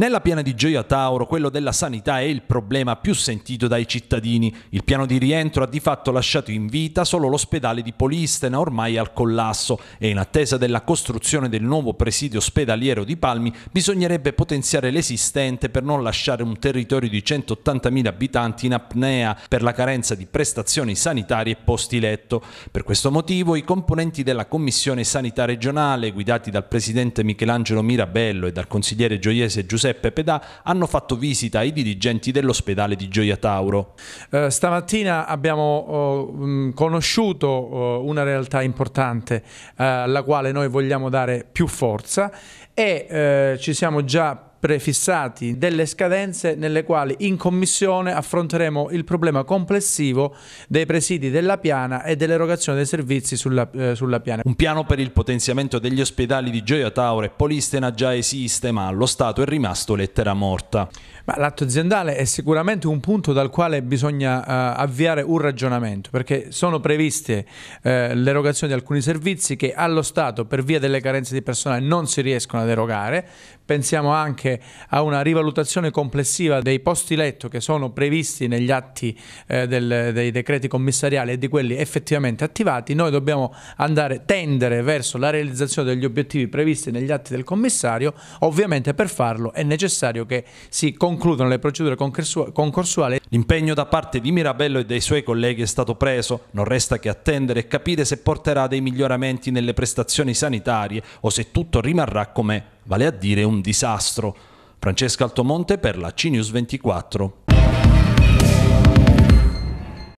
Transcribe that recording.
Nella piana di Gioia Tauro, quello della sanità è il problema più sentito dai cittadini. Il piano di rientro ha di fatto lasciato in vita solo l'ospedale di Polistena, ormai al collasso, e in attesa della costruzione del nuovo presidio ospedaliero di Palmi bisognerebbe potenziare l'esistente per non lasciare un territorio di 180.000 abitanti in apnea per la carenza di prestazioni sanitarie e posti letto. Per questo motivo i componenti della Commissione Sanità Regionale, guidati dal presidente Michelangelo Mirabello e dal consigliere gioiese Giuseppe Giuseppe Pedà hanno fatto visita ai dirigenti dell'ospedale di Gioia Tauro. Eh, stamattina abbiamo oh, mm, conosciuto oh, una realtà importante eh, alla quale noi vogliamo dare più forza e eh, ci siamo già prefissati delle scadenze nelle quali in commissione affronteremo il problema complessivo dei presidi della piana e dell'erogazione dei servizi sulla, eh, sulla, piana. Un piano per il potenziamento degli ospedali di Gioia Tauro e Polistena già esiste, ma allo Stato è rimasto lettera morta. l'atto aziendale è sicuramente un punto dal quale bisogna eh, avviare un ragionamento, perché sono previste eh, l'erogazione di alcuni servizi che allo Stato per via delle carenze di personale non si riescono ad erogare. Pensiamo anche anche a una rivalutazione complessiva dei posti letto che sono previsti negli atti eh, del, dei decreti commissariali e di quelli effettivamente attivati, noi dobbiamo andare, tendere verso la realizzazione degli obiettivi previsti negli atti del commissario, ovviamente per farlo è necessario che si concludano le procedure concorsuali L'impegno da parte di Mirabello e dei suoi colleghi è stato preso, non resta che attendere e capire se porterà dei miglioramenti nelle prestazioni sanitarie o se tutto rimarrà come, vale a dire, un disastro. Francesca Altomonte per la CNews 24.